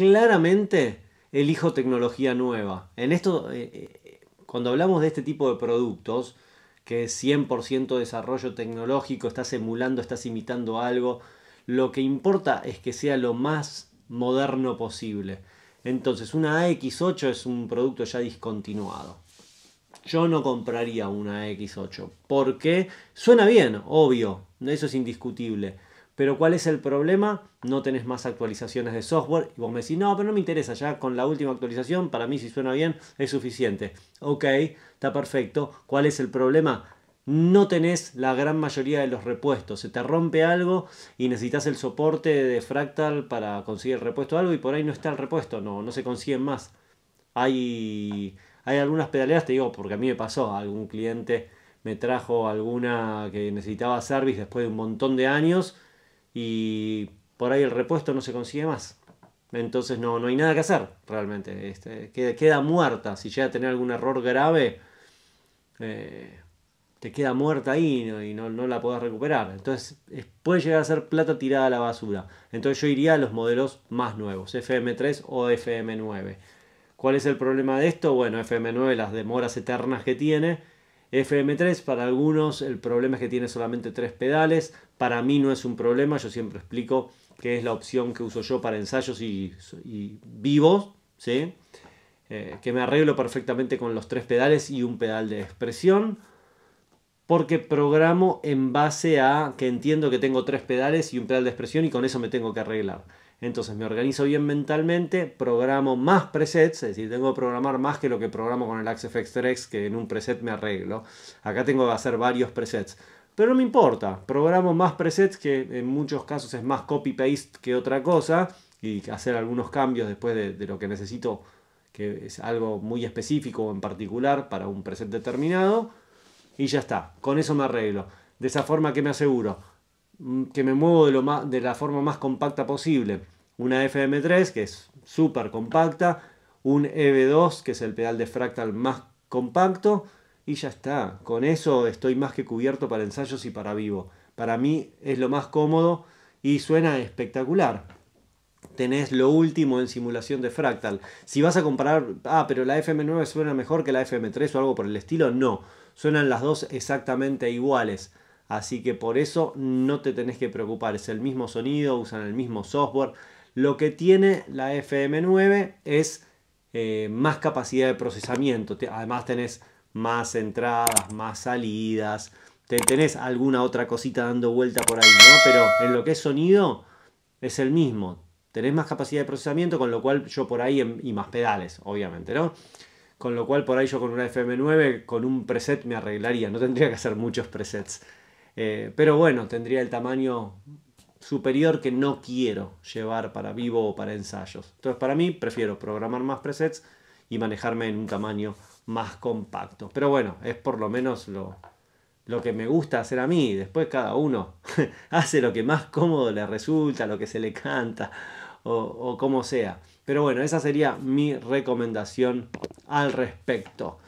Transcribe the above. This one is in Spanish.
claramente elijo tecnología nueva. En esto, eh, eh, cuando hablamos de este tipo de productos, que es 100% desarrollo tecnológico, estás emulando, estás imitando algo, lo que importa es que sea lo más moderno posible. Entonces, una AX8 es un producto ya discontinuado. Yo no compraría una AX8 porque suena bien, obvio, eso es indiscutible pero ¿cuál es el problema? No tenés más actualizaciones de software. Y vos me decís, no, pero no me interesa, ya con la última actualización, para mí si suena bien, es suficiente. Ok, está perfecto. ¿Cuál es el problema? No tenés la gran mayoría de los repuestos. Se te rompe algo y necesitas el soporte de Fractal para conseguir el repuesto algo y por ahí no está el repuesto, no, no se consiguen más. Hay, hay algunas pedaleras, te digo, porque a mí me pasó, algún cliente me trajo alguna que necesitaba service después de un montón de años y por ahí el repuesto no se consigue más. Entonces no, hay nada que hacer realmente. Este, queda, muerta. Si llega a tener algún error grave, eh, te queda muerta ahí y no, no la podés recuperar. Entonces puede llegar a ser plata tirada a la basura. Entonces yo iría a los modelos más nuevos, FM3 o FM9. ¿Cuál es el problema de esto? Bueno, FM9 las demoras eternas que tiene FM3 para algunos el problema es que tiene solamente tres pedales, para mí no es un problema, yo siempre explico que es la opción que uso yo para ensayos y, vivos, eh, que me arreglo perfectamente con los tres pedales y un pedal de expresión porque programo en base a que entiendo que tengo tres pedales y un pedal de expresión y con eso me tengo que arreglar. Entonces me organizo bien mentalmente, programo más presets, es decir, tengo que programar más que lo que programo con el Axe FX3 que en un preset me arreglo. Acá tengo que hacer varios presets. Pero no me importa, programo más presets que en muchos casos es más copy-paste que otra cosa y hacer algunos cambios después de, de lo que necesito, que es algo muy específico o en particular para un preset determinado y ya está. Con eso me arreglo. De esa forma que me aseguro mm, que me muevo de, lo más, de la forma más compacta posible. Una FM3 que es súper compacta, un EV2 que es el pedal de fractal más compacto y ya está. Con eso estoy más que cubierto para ensayos y para vivo. Para mí es lo más cómodo y suena espectacular tenés lo último en simulación de fractal. Si vas a comparar, ah, pero la FM9 suena mejor que la FM3 o algo por el estilo, no, suenan las dos exactamente iguales. Así que por eso no te tenés que preocupar, es el mismo sonido, usan el mismo software. Lo que tiene la FM9 es eh, más capacidad de procesamiento. Además tenés más entradas, más salidas. Te tenés alguna otra cosita dando vuelta por ahí, ¿no? Pero en lo que es sonido es el mismo tenés más capacidad de procesamiento, con lo cual yo por ahí, y más pedales, obviamente, ¿no? Con lo cual por ahí yo con una FM9, con un preset me arreglaría, no tendría que hacer muchos presets. Eh, pero bueno, tendría el tamaño superior que no quiero llevar para vivo o para ensayos. Entonces para mí prefiero programar más presets y manejarme en un tamaño más compacto. Pero bueno, es por lo menos lo, lo que me gusta hacer a mí. Después cada uno hace lo que más cómodo le resulta, lo que se le canta o, o como sea. Pero bueno, esa sería mi recomendación al respecto.